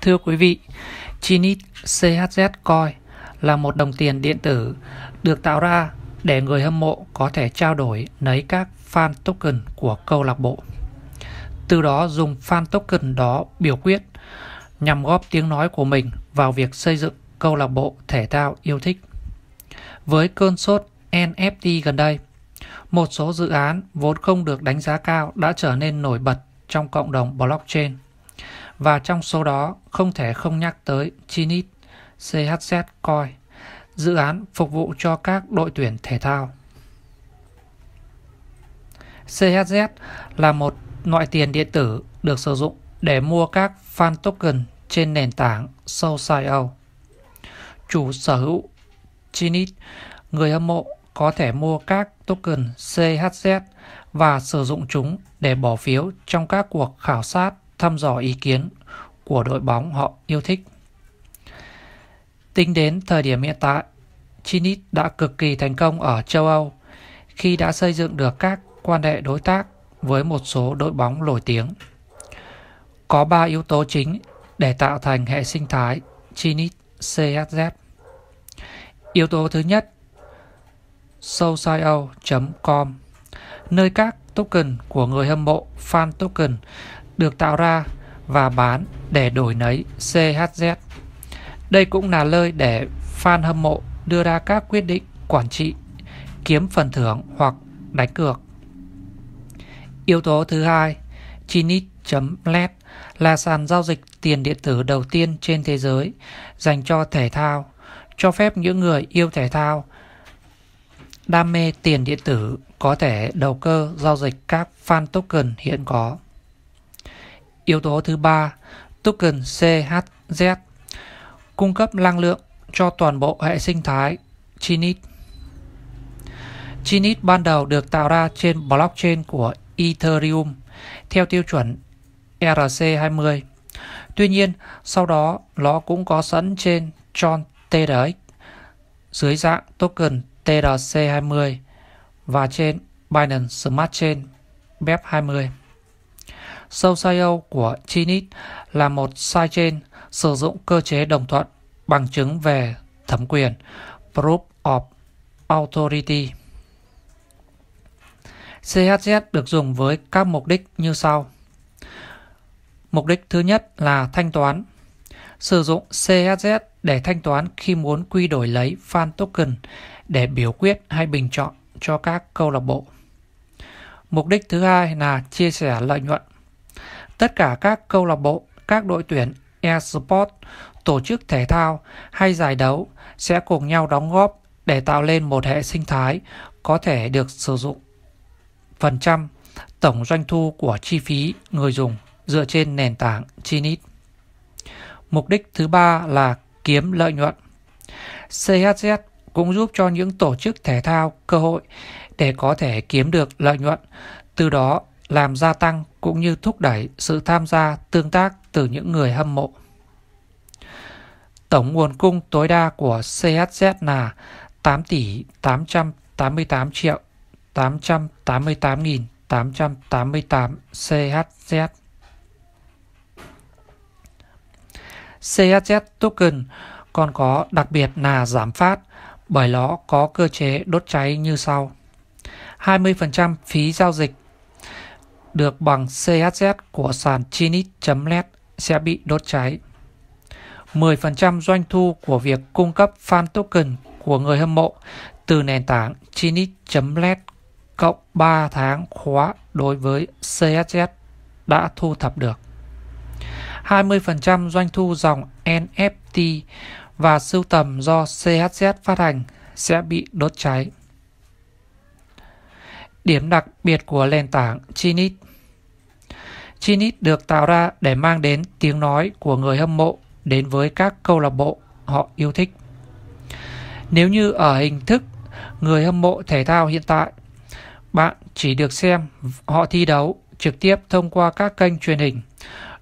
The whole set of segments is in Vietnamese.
Thưa quý vị, Chinit CHZ Coin là một đồng tiền điện tử được tạo ra để người hâm mộ có thể trao đổi lấy các fan token của câu lạc bộ. Từ đó dùng fan token đó biểu quyết nhằm góp tiếng nói của mình vào việc xây dựng câu lạc bộ thể thao yêu thích. Với cơn sốt NFT gần đây, một số dự án vốn không được đánh giá cao đã trở nên nổi bật trong cộng đồng blockchain và trong số đó không thể không nhắc tới Chinit CHZ Coi, dự án phục vụ cho các đội tuyển thể thao. CHZ là một loại tiền điện tử được sử dụng để mua các fan token trên nền tảng soul Chủ sở hữu Chinit, người hâm mộ có thể mua các token CHZ và sử dụng chúng để bỏ phiếu trong các cuộc khảo sát thăm dò ý kiến của đội bóng họ yêu thích. Tính đến thời điểm hiện tại, Chinit đã cực kỳ thành công ở châu Âu khi đã xây dựng được các quan hệ đối tác với một số đội bóng nổi tiếng. Có 3 yếu tố chính để tạo thành hệ sinh thái Chinit CSZ. Yếu tố thứ nhất, socio.com, nơi các token của người hâm mộ fan token được tạo ra và bán để đổi lấy CHZ. Đây cũng là lời để fan hâm mộ đưa ra các quyết định quản trị, kiếm phần thưởng hoặc đánh cược. Yếu tố thứ hai, Chinit.net là sàn giao dịch tiền điện tử đầu tiên trên thế giới dành cho thể thao, cho phép những người yêu thể thao đam mê tiền điện tử có thể đầu cơ giao dịch các fan token hiện có. Yếu tố thứ ba, token CHZ, cung cấp năng lượng cho toàn bộ hệ sinh thái Chinit. Chinit ban đầu được tạo ra trên blockchain của Ethereum theo tiêu chuẩn ERC20. Tuy nhiên, sau đó nó cũng có sẵn trên Tron TRX dưới dạng token TRC20 và trên Binance Smart Chain BEP20. SoSio của Chinit là một sidechain sử dụng cơ chế đồng thuận bằng chứng về thẩm quyền Proof of Authority. CHZ được dùng với các mục đích như sau. Mục đích thứ nhất là thanh toán. Sử dụng CHZ để thanh toán khi muốn quy đổi lấy fan token để biểu quyết hay bình chọn cho các câu lạc bộ. Mục đích thứ hai là chia sẻ lợi nhuận. Tất cả các câu lạc bộ, các đội tuyển eSports, tổ chức thể thao hay giải đấu sẽ cùng nhau đóng góp để tạo lên một hệ sinh thái có thể được sử dụng. Phần trăm tổng doanh thu của chi phí người dùng dựa trên nền tảng Chinit. Mục đích thứ ba là kiếm lợi nhuận. CHZ cũng giúp cho những tổ chức thể thao cơ hội để có thể kiếm được lợi nhuận, từ đó làm gia tăng cũng như thúc đẩy sự tham gia tương tác từ những người hâm mộ. Tổng nguồn cung tối đa của CHZ là 8 tỷ 888 triệu 888.888 CHZ. CHZ token còn có đặc biệt là giảm phát bởi nó có cơ chế đốt cháy như sau. 20% phí giao dịch được bằng CHZ của sàn Chinit.net sẽ bị đốt cháy. 10% doanh thu của việc cung cấp fan token của người hâm mộ từ nền tảng Chinit.net cộng 3 tháng khóa đối với CHZ đã thu thập được. 20% doanh thu dòng NFT và sưu tầm do CHZ phát hành sẽ bị đốt cháy. Điểm đặc biệt của nền tảng Chinit Chinit được tạo ra để mang đến tiếng nói của người hâm mộ đến với các câu lạc bộ họ yêu thích. Nếu như ở hình thức người hâm mộ thể thao hiện tại, bạn chỉ được xem họ thi đấu trực tiếp thông qua các kênh truyền hình.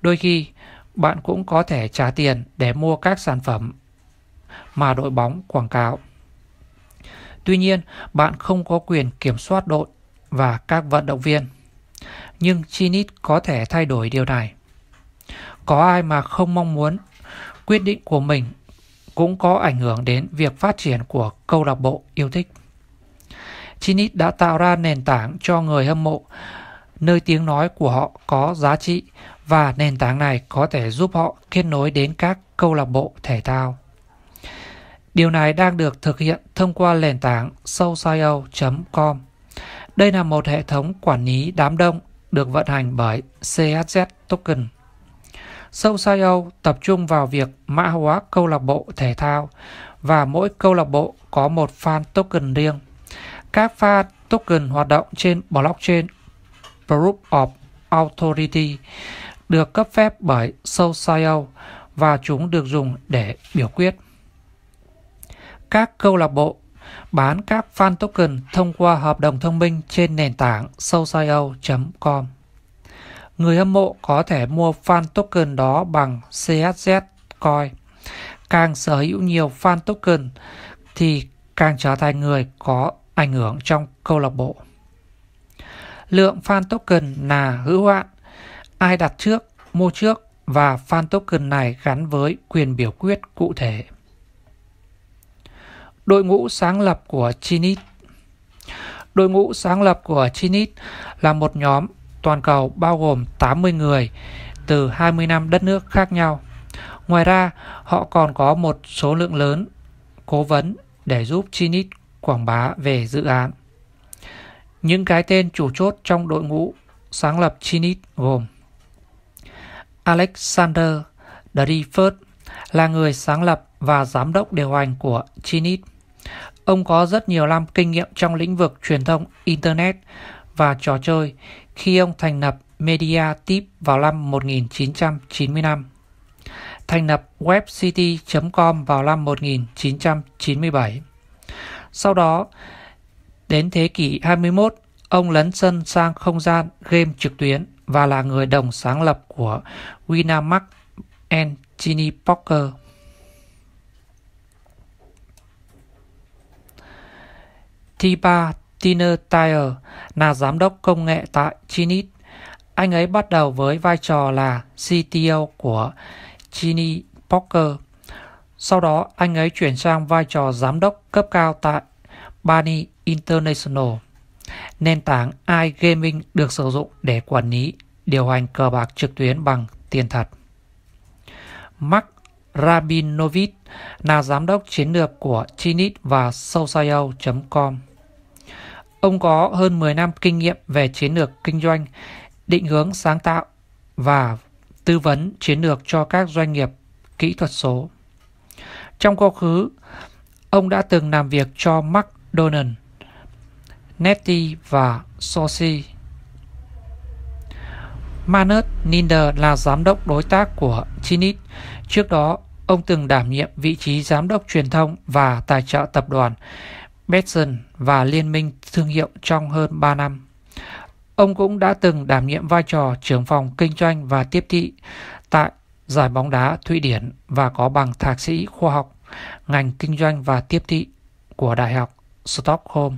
Đôi khi, bạn cũng có thể trả tiền để mua các sản phẩm mà đội bóng quảng cáo. Tuy nhiên, bạn không có quyền kiểm soát đội và các vận động viên nhưng Chinit có thể thay đổi điều này. Có ai mà không mong muốn quyết định của mình cũng có ảnh hưởng đến việc phát triển của câu lạc bộ yêu thích. Chinit đã tạo ra nền tảng cho người hâm mộ, nơi tiếng nói của họ có giá trị và nền tảng này có thể giúp họ kết nối đến các câu lạc bộ thể thao. Điều này đang được thực hiện thông qua nền tảng socio.com. Đây là một hệ thống quản lý đám đông được vận hành bởi CHZ Token. SoulCIO tập trung vào việc mã hóa câu lạc bộ thể thao và mỗi câu lạc bộ có một fan token riêng. Các fan token hoạt động trên blockchain Proof of Authority được cấp phép bởi SoulCIO và chúng được dùng để biểu quyết. Các câu lạc bộ bán các fan token thông qua hợp đồng thông minh trên nền tảng socio.com. Người hâm mộ có thể mua fan token đó bằng CSZ coin. Càng sở hữu nhiều fan token thì càng trở thành người có ảnh hưởng trong câu lạc bộ. Lượng fan token là hữu hạn. Ai đặt trước, mua trước và fan token này gắn với quyền biểu quyết cụ thể. Đội ngũ sáng lập của Chinit Đội ngũ sáng lập của Chinit là một nhóm toàn cầu bao gồm 80 người từ 20 năm đất nước khác nhau. Ngoài ra, họ còn có một số lượng lớn cố vấn để giúp Chinit quảng bá về dự án. Những cái tên chủ chốt trong đội ngũ sáng lập Chinit gồm Alexander Dreyfus là người sáng lập và giám đốc điều hành của Chinit. Ông có rất nhiều năm kinh nghiệm trong lĩnh vực truyền thông Internet và trò chơi khi ông thành lập Media Tip vào năm 1995, thành lập webcity.com vào năm 1997. Sau đó, đến thế kỷ 21, ông lấn sân sang không gian game trực tuyến và là người đồng sáng lập của Winamax and Genie Poker. Thiba Tinertire là giám đốc công nghệ tại Chinit. Anh ấy bắt đầu với vai trò là CTO của Chini Poker. Sau đó, anh ấy chuyển sang vai trò giám đốc cấp cao tại Bani International, nền tảng iGaming được sử dụng để quản lý, điều hành cờ bạc trực tuyến bằng tiền thật. Mark Rabinovich là giám đốc chiến lược của Chinit và sosayo com Ông có hơn 10 năm kinh nghiệm về chiến lược kinh doanh, định hướng sáng tạo và tư vấn chiến lược cho các doanh nghiệp kỹ thuật số. Trong quá khứ, ông đã từng làm việc cho McDonald's, Netty và Sosi. Manus Ninder là giám đốc đối tác của Chinit. Trước đó, Ông từng đảm nhiệm vị trí giám đốc truyền thông và tài trợ tập đoàn Betson và Liên minh Thương hiệu trong hơn 3 năm. Ông cũng đã từng đảm nhiệm vai trò trưởng phòng kinh doanh và tiếp thị tại giải bóng đá Thụy Điển và có bằng thạc sĩ khoa học ngành kinh doanh và tiếp thị của Đại học Stockholm.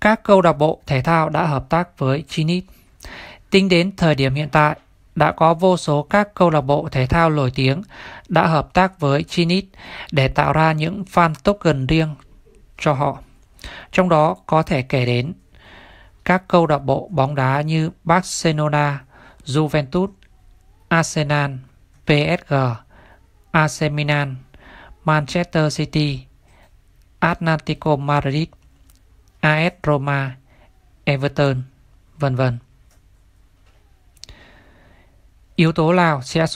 Các câu lạc bộ thể thao đã hợp tác với Chinit. Tính đến thời điểm hiện tại, đã có vô số các câu lạc bộ thể thao nổi tiếng đã hợp tác với Chinit để tạo ra những fan token riêng cho họ. Trong đó có thể kể đến các câu lạc bộ bóng đá như Barcelona, Juventus, Arsenal, PSG, AC Milan, Manchester City, Atlético Madrid, AS Roma, Everton, vân vân. Yếu tố nào sẽ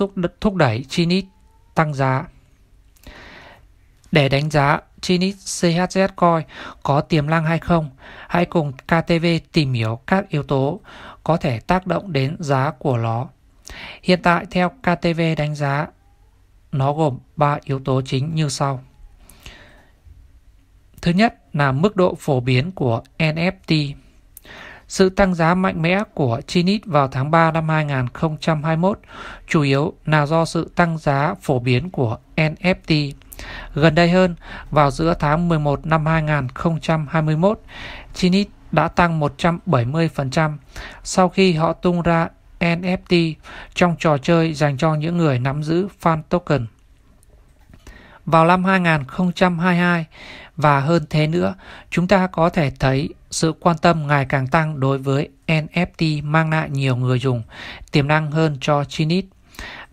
thúc đẩy Chinit tăng giá? Để đánh giá Chinit CHZ Coin có tiềm năng hay không, hãy cùng KTV tìm hiểu các yếu tố có thể tác động đến giá của nó. Hiện tại theo KTV đánh giá, nó gồm 3 yếu tố chính như sau. Thứ nhất là mức độ phổ biến của NFT. Sự tăng giá mạnh mẽ của Chinit vào tháng 3 năm 2021 chủ yếu là do sự tăng giá phổ biến của NFT. Gần đây hơn, vào giữa tháng 11 năm 2021, Chinit đã tăng 170% sau khi họ tung ra NFT trong trò chơi dành cho những người nắm giữ fan token. Vào năm 2022 và hơn thế nữa, chúng ta có thể thấy sự quan tâm ngày càng tăng đối với NFT mang lại nhiều người dùng, tiềm năng hơn cho Chinit.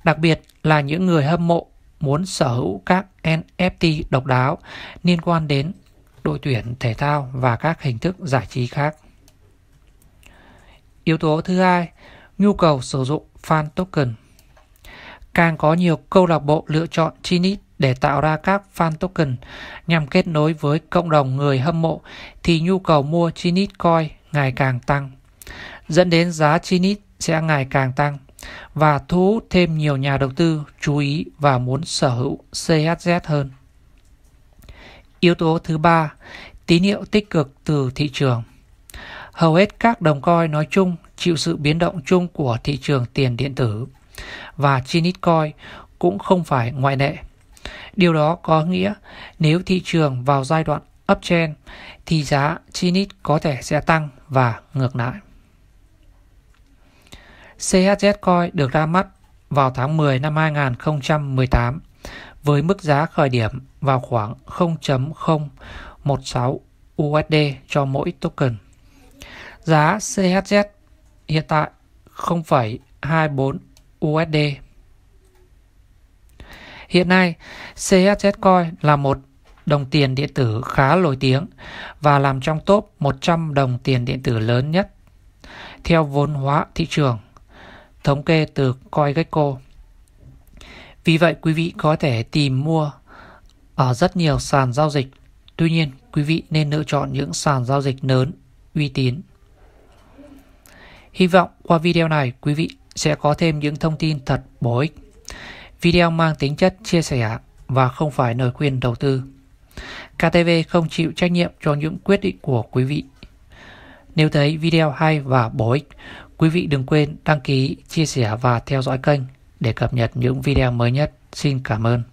Đặc biệt là những người hâm mộ muốn sở hữu các NFT độc đáo liên quan đến đội tuyển thể thao và các hình thức giải trí khác. Yếu tố thứ hai, nhu cầu sử dụng fan token. Càng có nhiều câu lạc bộ lựa chọn Chinit để tạo ra các fan token nhằm kết nối với cộng đồng người hâm mộ thì nhu cầu mua Chinitcoin ngày càng tăng, dẫn đến giá Chinit sẽ ngày càng tăng và thu hút thêm nhiều nhà đầu tư chú ý và muốn sở hữu CHZ hơn. Yếu tố thứ ba, tín hiệu tích cực từ thị trường. Hầu hết các đồng coin nói chung chịu sự biến động chung của thị trường tiền điện tử và Chinitcoin cũng không phải ngoại lệ. Điều đó có nghĩa nếu thị trường vào giai đoạn uptrend thì giá Chinit có thể sẽ tăng và ngược lại. CHZ Coin được ra mắt vào tháng 10 năm 2018 với mức giá khởi điểm vào khoảng 0.016 USD cho mỗi token. Giá CHZ hiện tại 0,24 USD Hiện nay, CHZ Coin là một đồng tiền điện tử khá nổi tiếng và làm trong top 100 đồng tiền điện tử lớn nhất theo vốn hóa thị trường, thống kê từ CoinGecko. Vì vậy, quý vị có thể tìm mua ở rất nhiều sàn giao dịch. Tuy nhiên, quý vị nên lựa chọn những sàn giao dịch lớn, uy tín. Hy vọng qua video này quý vị sẽ có thêm những thông tin thật bổ ích. Video mang tính chất chia sẻ và không phải lời khuyên đầu tư. KTV không chịu trách nhiệm cho những quyết định của quý vị. Nếu thấy video hay và bổ ích, quý vị đừng quên đăng ký, chia sẻ và theo dõi kênh để cập nhật những video mới nhất. Xin cảm ơn.